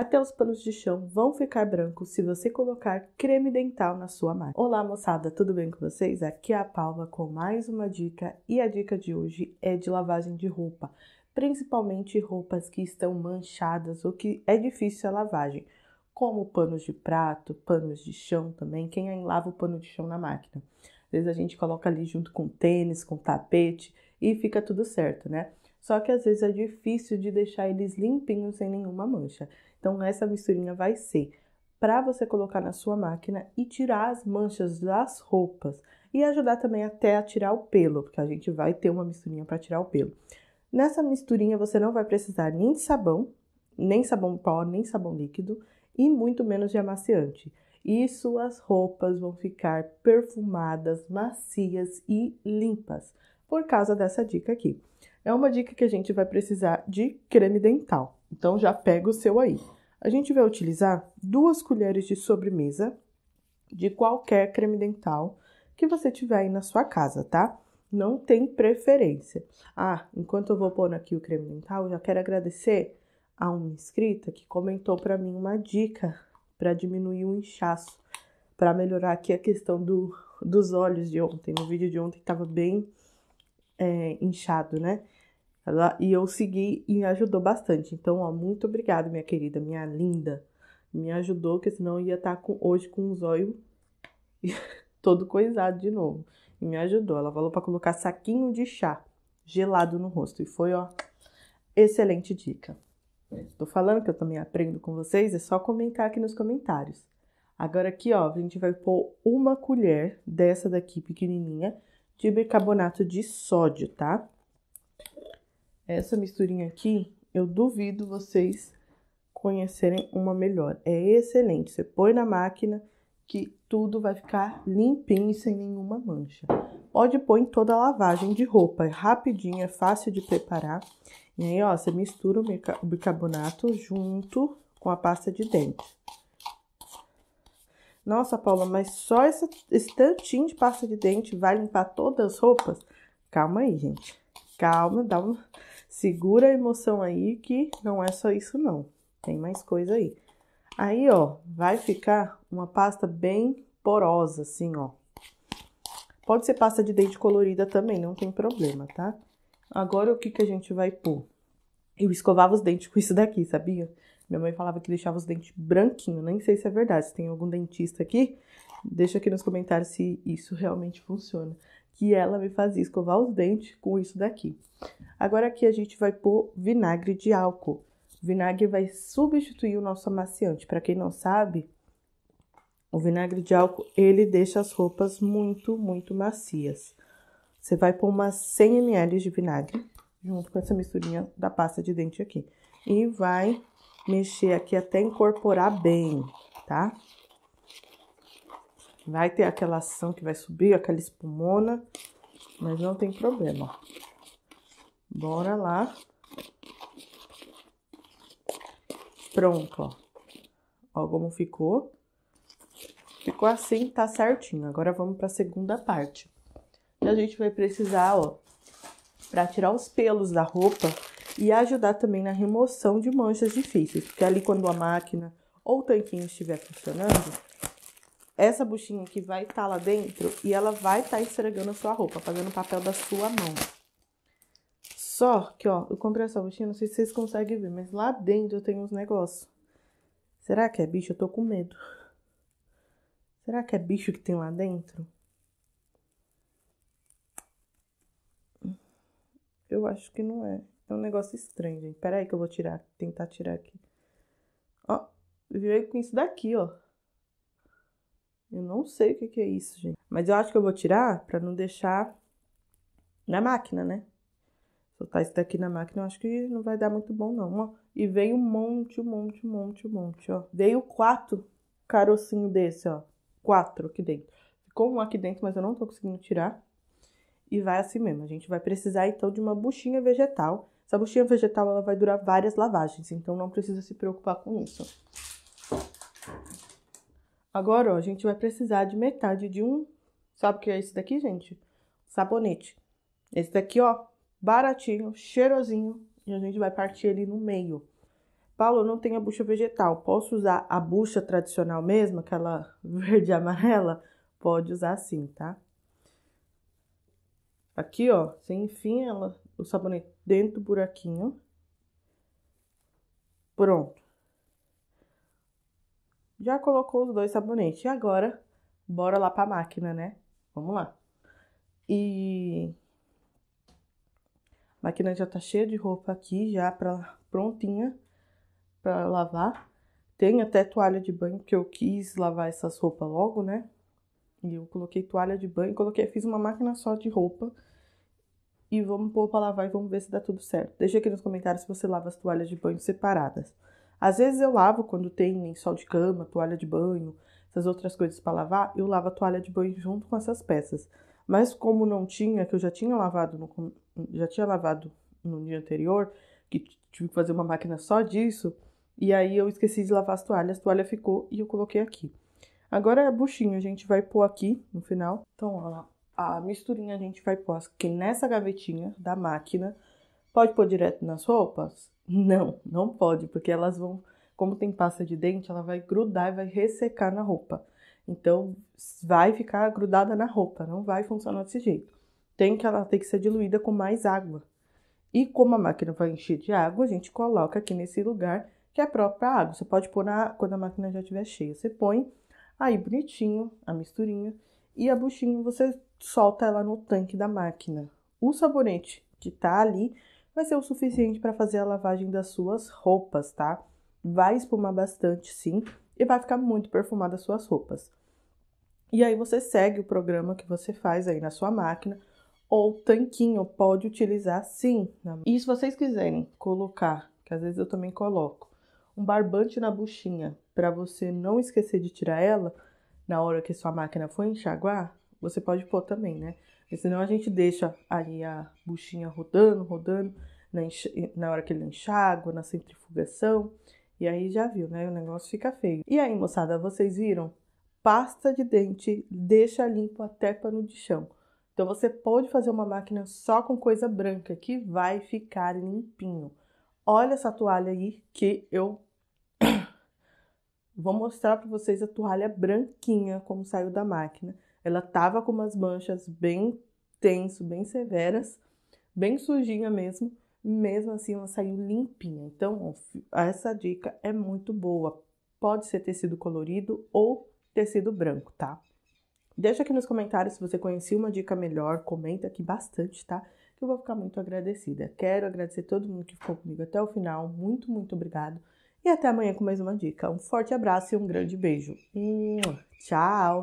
Até os panos de chão vão ficar brancos se você colocar creme dental na sua máquina. Olá moçada, tudo bem com vocês? Aqui é a Paula com mais uma dica e a dica de hoje é de lavagem de roupa, principalmente roupas que estão manchadas ou que é difícil a lavagem, como panos de prato, panos de chão também. Quem aí lava o pano de chão na máquina? Às vezes a gente coloca ali junto com tênis, com tapete e fica tudo certo, né? Só que às vezes é difícil de deixar eles limpinhos sem nenhuma mancha. Então essa misturinha vai ser para você colocar na sua máquina e tirar as manchas das roupas e ajudar também até a tirar o pelo, porque a gente vai ter uma misturinha para tirar o pelo. Nessa misturinha você não vai precisar nem de sabão, nem sabão pó, nem sabão líquido e muito menos de amaciante. E suas roupas vão ficar perfumadas, macias e limpas por causa dessa dica aqui é uma dica que a gente vai precisar de creme dental. Então já pega o seu aí. A gente vai utilizar duas colheres de sobremesa de qualquer creme dental que você tiver aí na sua casa, tá? Não tem preferência. Ah, enquanto eu vou pôr aqui o creme dental, já quero agradecer a uma inscrita que comentou para mim uma dica para diminuir o inchaço, para melhorar aqui a questão do, dos olhos de ontem. No vídeo de ontem estava bem é, inchado, né? Ela, tá e eu segui e ajudou bastante. Então, ó, muito obrigada, minha querida, minha linda. Me ajudou, que senão eu ia estar tá com, hoje com os olhos todo coisado de novo. E me ajudou. Ela falou para colocar saquinho de chá gelado no rosto. E foi, ó, excelente dica. Tô falando que eu também aprendo com vocês, é só comentar aqui nos comentários. Agora aqui, ó, a gente vai pôr uma colher dessa daqui pequenininha de bicarbonato de sódio, tá? Essa misturinha aqui, eu duvido vocês conhecerem uma melhor. É excelente. Você põe na máquina que tudo vai ficar limpinho sem nenhuma mancha. Pode pôr em toda a lavagem de roupa, é rapidinho, é fácil de preparar. E aí, ó, você mistura o bicarbonato junto com a pasta de dente. Nossa, Paula, mas só essa, esse tantinho de pasta de dente vai limpar todas as roupas? Calma aí, gente. Calma, dá uma, Segura a emoção aí que não é só isso não. Tem mais coisa aí. Aí, ó, vai ficar uma pasta bem porosa assim, ó. Pode ser pasta de dente colorida também, não tem problema, tá? Agora o que que a gente vai pôr? Eu escovava os dentes com isso daqui, sabia? Minha mãe falava que deixava os dentes branquinhos. Nem sei se é verdade. Se tem algum dentista aqui, deixa aqui nos comentários se isso realmente funciona que ela me fazia escovar os dentes com isso daqui. Agora aqui a gente vai pôr vinagre de álcool. O vinagre vai substituir o nosso amaciante. Para quem não sabe, o vinagre de álcool, ele deixa as roupas muito, muito macias. Você vai pôr umas 100 ml de vinagre junto com essa misturinha da pasta de dente aqui. E vai mexer aqui até incorporar bem, tá? Vai ter aquela ação que vai subir, aquela espumona, mas não tem problema. Bora lá. Pronto, ó. Ó como ficou. Ficou assim, tá certinho. Agora vamos para a segunda parte. E a gente vai precisar, ó, para tirar os pelos da roupa e ajudar também na remoção de manchas difíceis, porque ali quando a máquina ou o tanquinho estiver funcionando, essa buchinha que vai estar tá lá dentro e ela vai estar tá esfregando a sua roupa, fazendo o papel da sua mão. Só que, ó, eu comprei essa buchinha, não sei se vocês conseguem ver, mas lá dentro eu tenho uns negócios. Será que é bicho? Eu tô com medo. Será que é bicho que tem lá dentro? Eu acho que não é. É um negócio estranho, gente. Pera aí que eu vou tirar, tentar tirar aqui. Ó, veio com isso daqui, ó. Eu não sei o que, é isso, gente. Mas eu acho que eu vou tirar para não deixar na máquina, né? Soltar isso daqui na máquina, eu acho que não vai dar muito bom, não. Ó, e veio um monte, um monte, um monte, um monte, ó. Veio quatro carocinho desse, ó. Quatro aqui dentro. Ficou um aqui dentro, mas eu não tô conseguindo tirar. E vai assim mesmo. A gente vai precisar, então, de uma buchinha vegetal. Essa buchinha vegetal, ela vai durar várias lavagens, então não precisa se preocupar com isso. Agora, ó, a gente vai precisar de metade de um... Sabe o que é esse daqui, gente? Sabonete. Esse daqui, ó, baratinho, cheirosinho. E a gente vai partir ele no meio. Paulo, eu não tenho a bucha vegetal. Posso usar a bucha tradicional mesmo, aquela verde e amarela? Pode usar sim, tá? Aqui, ó, sem fim, ela, o sabonete dentro do buraquinho. Pronto. Já colocou os dois sabonetes. E agora, bora lá pra máquina, né? Vamos lá. E a máquina já tá cheia de roupa aqui, já pra, prontinha para lavar. Tem até toalha de banho, que eu quis lavar essas roupas logo, né? E eu coloquei toalha de banho, coloquei, fiz uma máquina só de roupa. E vamos pôr pra lavar e vamos ver se dá tudo certo. Deixa aqui nos comentários se você lava as toalhas de banho separadas. Às vezes eu lavo quando tem lençol de cama, toalha de banho, essas outras coisas para lavar, eu lavo a toalha de banho junto com essas peças. Mas como não tinha, que eu já tinha lavado no, já tinha lavado no dia anterior, que tive que fazer uma máquina só disso, e aí eu esqueci de lavar as toalhas, a toalha ficou e eu coloquei aqui. Agora a é buchinha a gente vai pôr aqui no final. Então, ó a misturinha a gente vai pôr aqui nessa gavetinha da máquina. Pode pôr direto nas roupas? Não, não pode, porque elas vão, como tem pasta de dente, ela vai grudar e vai ressecar na roupa. Então, vai ficar grudada na roupa, não vai funcionar desse jeito. Tem que ela ter que ser diluída com mais água. E como a máquina vai encher de água, a gente coloca aqui nesse lugar que é a própria água. Você pode pôr na, quando a máquina já estiver cheia. Você põe aí bonitinho a misturinha e a buchinha você solta ela no tanque da máquina. O sabonete que tá ali vai ser o suficiente para fazer a lavagem das suas roupas, tá? Vai espumar bastante, sim, e vai ficar muito perfumada as suas roupas. E aí você segue o programa que você faz aí na sua máquina ou tanquinho, pode utilizar sim. E se vocês quiserem colocar, que às vezes eu também coloco, um barbante na buchinha para você não esquecer de tirar ela na hora que sua máquina for enxaguar, você pode pôr também, né? Porque senão a gente deixa ali a buchinha rodando, rodando, na, na hora que ele enxágua, na centrifugação. E aí já viu, né? O negócio fica feio. E aí, moçada, vocês viram? Pasta de dente deixa limpo até pano de chão. Então você pode fazer uma máquina só com coisa branca que vai ficar limpinho. Olha essa toalha aí que eu Vou mostrar para vocês a toalha branquinha como saiu da máquina. Ela tava com umas manchas bem tenso, bem severas, bem sujinha mesmo. Mesmo assim, ela saiu limpinha. Então, essa dica é muito boa. Pode ser tecido colorido ou tecido branco, tá? Deixa aqui nos comentários se você conhecia uma dica melhor, comenta aqui bastante, tá? Que eu vou ficar muito agradecida. Quero agradecer todo mundo que ficou comigo até o final. Muito, muito obrigado. E até amanhã com mais uma dica. Um forte abraço e um grande beijo. Tchau!